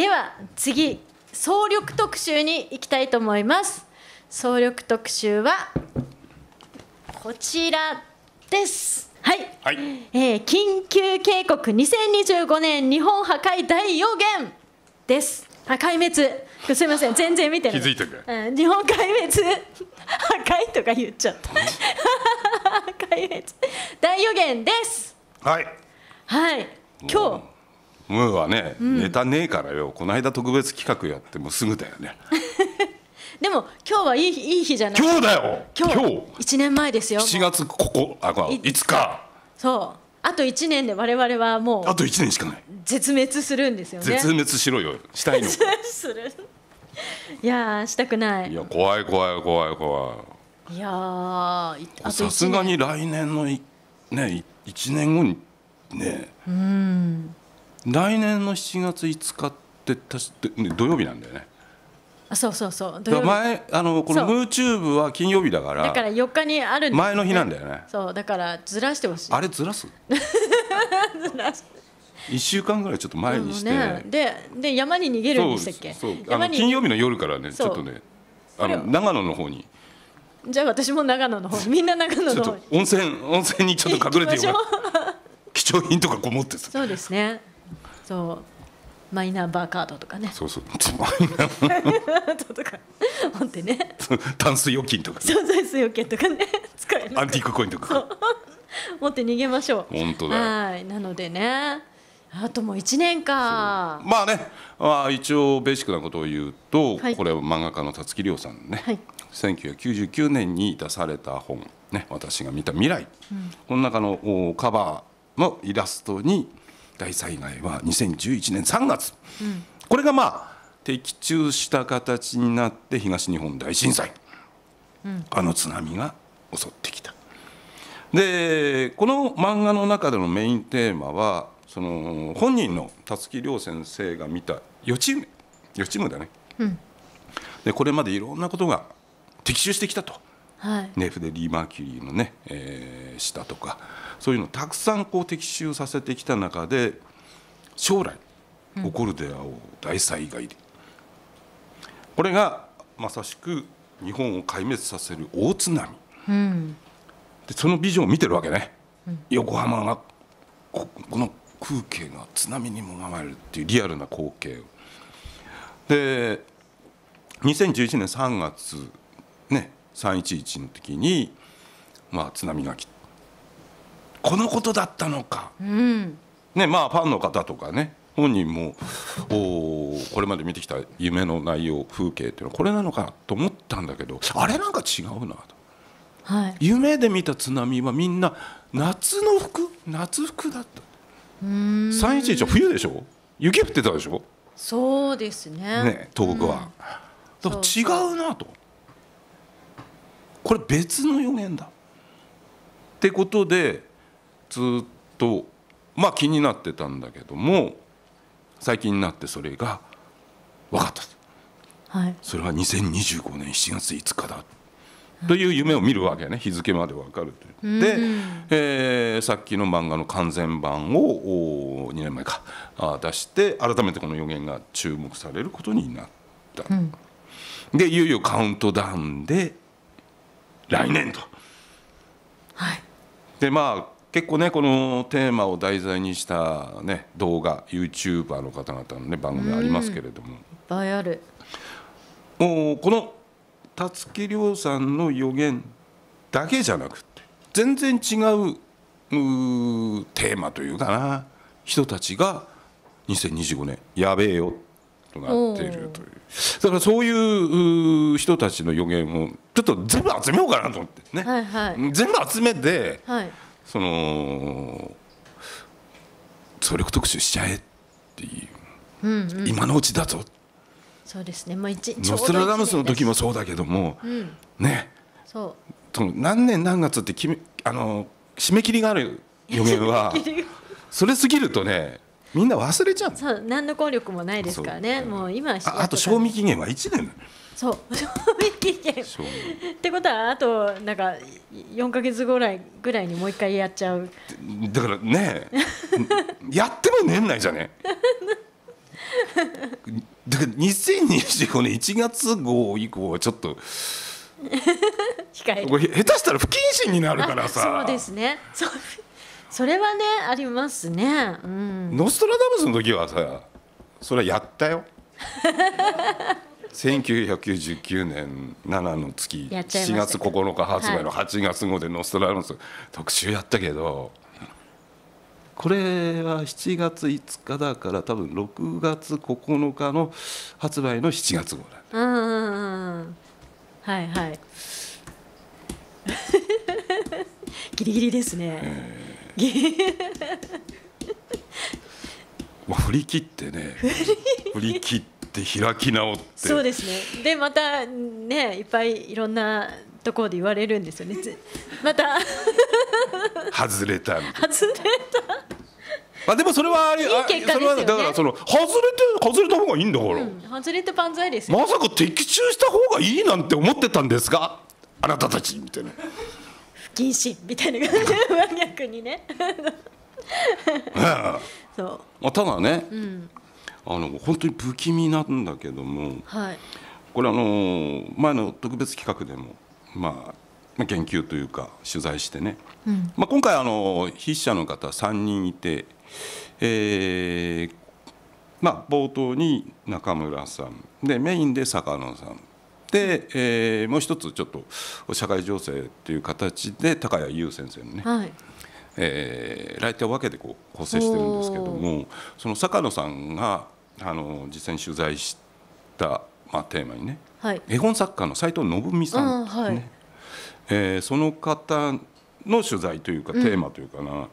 では次総力特集に行きたいと思います総力特集はこちらですはい、はい、えー、緊急警告2025年日本破壊大予言です破壊滅すみません全然見てない気づいてる、うん、日本壊滅破壊とか言っちゃった 壊滅大予言ですはいはい今日ムーはね、うん、ネタねえからよこの間特別企画やってもすぐだよね でも今日はいい日いい日じゃない今日だよ今日一年前ですよ7月ここあいつかそうあと1年で我々はもうあと1年しかない絶滅するんですよね絶滅しろよしたいのいやしたくないいや怖い怖い怖い怖いいやさすがに来年のね1年後にねうん来年の7月5日って土曜日なんだよね。あそうそうそう。前あのこのムーチューブは金曜日だから。だから4日にある、ね、前の日なんだよね。そうだからずらしてほしい。あれずらす？ずらす。一週間ぐらいちょっと前にして。ね、でで山に逃げるんでしたっけ？そうそうあの金曜日の夜からねちょっとねあの長野の方に。じゃあ私も長野の方みんな長野の方。温泉温泉にちょっと隠れてよ。貴重品とかこもってそうですね。そうマイナンバーカードとかねそうそうマイナンバーとかってね預金とか、ね、そう預金とかね使えアンティークコインとか持って逃げましょう本当だはいなのでねあともう1年かまあね、まあ、一応ベーシックなことを言うと、はい、これは漫画家の辰木亮さんね、はい、1999年に出された本、ね「私が見た未来」うん、この中のカバーのイラストに大災害は2011年3月、うん、これがまあ的中した形になって東日本大震災、うん、あの津波が襲ってきた。でこの漫画の中でのメインテーマはその本人のたつき亮先生が見た予知夢予知夢だね、うん、でこれまでいろんなことが的中してきたと。はいフデリー・マーキュリーのね、えー、下とかそういうのをたくさんこう的中させてきた中で将来起こるであろう大災害で、うん、これがまさしく日本を壊滅させる大津波、うん、でそのビジョンを見てるわけね、うん、横浜がこの空景が津波にもまれるっていうリアルな光景で2011年3月ね311の時に、まあ、津波が来たこのことだったのか、うんねまあ、ファンの方とかね本人もおこれまで見てきた夢の内容風景っていうのはこれなのかと思ったんだけどあれなんか違うなと。はい、夢で見た津波はみんな夏の服夏服だった311は冬でしょ雪降ってたでしょそうですねね東北は、うん、だから違うなとこれ別の予言だってことでずっとまあ気になってたんだけども最近になってそれが分かった、はい、それは2025年7月5日だという夢を見るわけね日付まで分かるという。で、えー、さっきの漫画の完全版を2年前かあ出して改めてこの予言が注目されることになった。うん、でいよいよカウントダウンで来年と。はい、でまあ結構ねこのテーマを題材にした、ね、動画 YouTuber の方々の、ね、番組ありますけれどもいっぱいあるおこの辰木亮さんの予言だけじゃなくて全然違ううテーマというかな人たちが2025年やべえよとなっているというだからそういう人たちの予言をちょっと全部集めようかなと思ってね、はいはい、全部集めて、はい、その総力特集しちゃえっていう、うんうん、今のうちだぞそうですね、まあ、一ノストラダムスの時もそうだけども、うん、ねそうその何年何月ってきめあの締め切りがある予言は それすぎるとねみんな忘れちゃうそう何の効力もないですからねもう今ああと賞味期限は一年そう賞味期限ってことはあとなんか四か月ぐらいぐらいにもう一回やっちゃうだからね やっても年内じゃねだから二千二十五年一月号以降はちょっとこれ下手したら不謹慎になるからさそうですねそうそれはねありますね、うん、ノストラダムスの時はさそれはやったよ1999 年7の月4月9日発売の8月号で「ノストラダムス」特集やったけど、これは7月5日だから多分6月9日の発売の7月号だ、うんうんうんはいはい ギリギリですね、えーまあ振り切ってね振り切って開き直ってそうですねでまたねいっぱいいろんなところで言われるんですよねまた外れた外れたあでもそれはあれいい結果、ね、れだからその外れて外れた方がいいんだから、うん、外れて万歳ですまさか的中した方がいいなんて思ってたんですかあなたたちみたいな謹慎みたいな感じでニアにねそうまあ、ただね、うん、あの本当に不気味なんだけども、はい、これあの前の特別企画でも、まあ、研究というか取材してね、うん、まあ、今回あの筆者の方3人いて、えーまあ、冒頭に中村さんでメインで坂野さんで、えー、もう一つちょっと社会情勢という形で高谷優先生のね、はい、えー、来を分けてこう構成してるんですけどもその坂野さんがあの実際に取材した、まあ、テーマにね、はい、絵本作家の斎藤信美さん、ね、はい、えー、その方の取材というかテーマというかな、うん、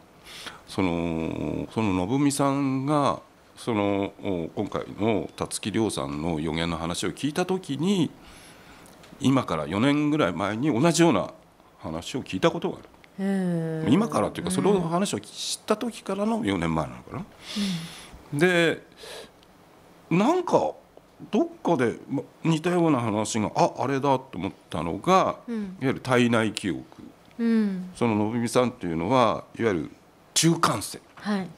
そのその信美さんがその今回の辰木亮さんの予言の話を聞いた時に。今から4年ぐらい前に同じような話を聞いたことがある。今からというかそれを話を知った時からの4年前なのかな。うん、でなんかどっかで似たような話がああれだと思ったのが、うん、いわゆる体内記憶、うん、そののびみさんというのはいわゆる中間性、はい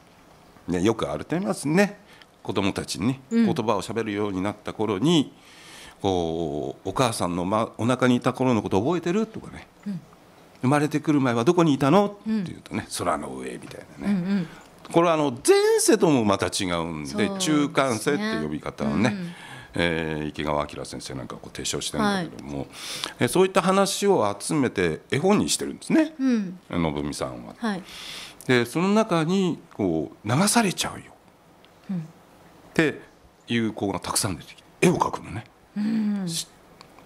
ね、よくあるてますね子供たちに言葉をしゃべるようになった頃に、こうお母さんの、ま、お腹にいた頃のこと覚えてるとかね、うん、生まれてくる前はどこにいたの、っていうとね空の上みたいなね、うんうん、これはあの前世ともまた違うんで、ね、中間世って呼び方をね、うん、えー、池川明先生なんかこう提唱してるんだけども、はい、えー、そういった話を集めて絵本にしてるんですね、うん、のぶみさんは。はい、でその中にこう流されちゃうよ、うん、っていう子がたくさん出てきて絵を描くのね。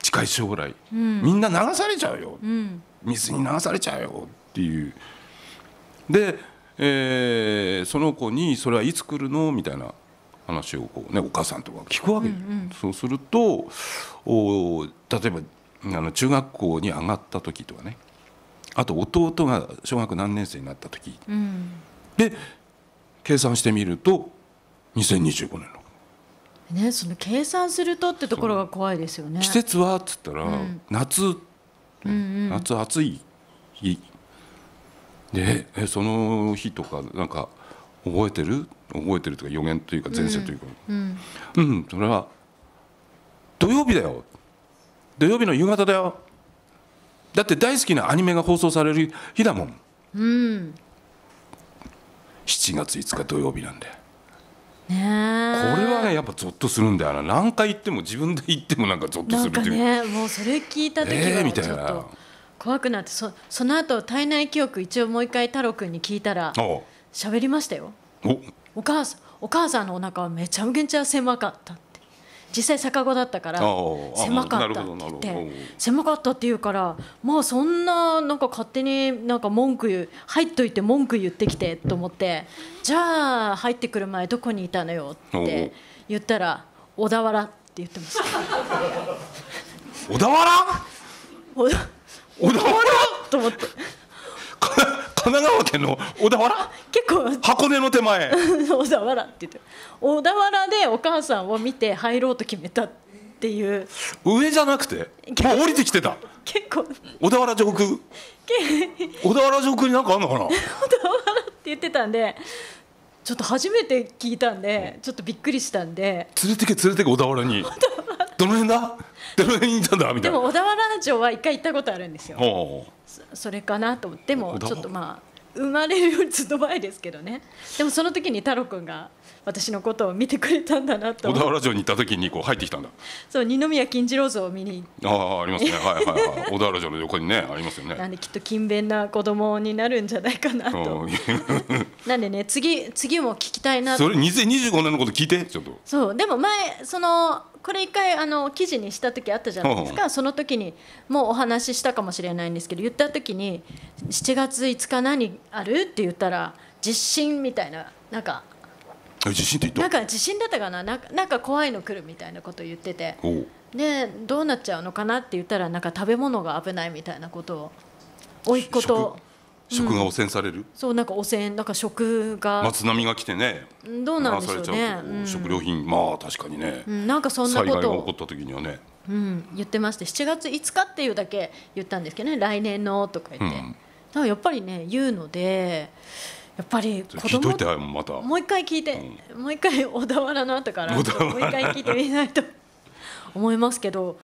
近い将来、みんな流されちゃうよ、水に流されちゃうよっていうで、えー、その子に「それはいつ来るの?」みたいな話をこう、ね、お母さんとか聞くわけ、うんうん、そうするとお例えばあの中学校に上がった時とかねあと弟が小学何年生になった時、うん、で計算してみると2025年のねその計算するとってところが怖いですよね季節はっつったら、うん、夏、うんうん、夏暑い日でえその日とかなんか覚えてる覚えてるというか予言というか前世というか、うん、うん、うん、それは土曜日だよ土曜日の夕方だよだって大好きなアニメが放送される日だもん、うん、7月5日土曜日なんだよこれはねやっぱゾッとするんだよな何回言っても自分で言ってもなんかゾッとするっていうねもうそれ聞いた時はちょっと怖くなってそその後体内記憶一応もう一回太郎君に聞いたら喋りましたよおお母さんお母さんのお腹はめちゃめちゃ狭かったって。実際逆子だったから狭かったって言って狭かったって言うからまあそんななんか勝手になんか文句言う入っといて文句言ってきてと思ってじゃあ入ってくる前どこにいたのよって言ったら小田原って言ってました小田原小田原と思って神奈川県の小田原構箱根の手前 小田原って言って小田原でお母さんを見て入ろうと決めたっていう上じゃなくてもう降りてきてた結構小田原上空小田原上空になんかあんのかな 小田原って言ってたんでちょっと初めて聞いたんでちょっとびっくりしたんで連れてけ連れてけ小田原に どの辺だどの辺にいたんだみたいなでも小田原城は一回行ったことあるんですよそれかなと思ってもちょっとまあ生まれるよりずっと前ですけどねでもその時に太郎くんが私のことを見てくれたんだなと小田原城に行った時にこう入ってきたんだそう二宮金次郎像を見にああありますねはいはいはい小田原城の横にね ありますよねなんできっと勤勉な子供になるんじゃないかなと なんでね次次も聞きたいなそれ2025年のこと聞いてちょっとそうでも前そのこれ一回あの記事にした時あったじゃないですか、その時にもうお話ししたかもしれないんですけど言った時に7月5日何あるって言ったら地震みたいななんか地震って言ったなんか地震だったかななんかなんか怖いの来るみたいなことを言っててでどうなっちゃうのかなって言ったらなんか食べ物が危ないみたいなことを甥っ子と。食が汚染される、うん、そうなんか汚染なんか食が、松津波が来てねどうなんでしょうね、うん、食料品まあ確かにね、うん、なんかそんなこと災害が起こった時にはね、うん、言ってまして7月5日っていうだけ言ったんですけどね来年のとか言って、うん、だからやっぱりね言うのでやっぱり子供聞いとまたもう一回聞いて、もう一回小田原の後からもう一回聞いてみないと思いますけど。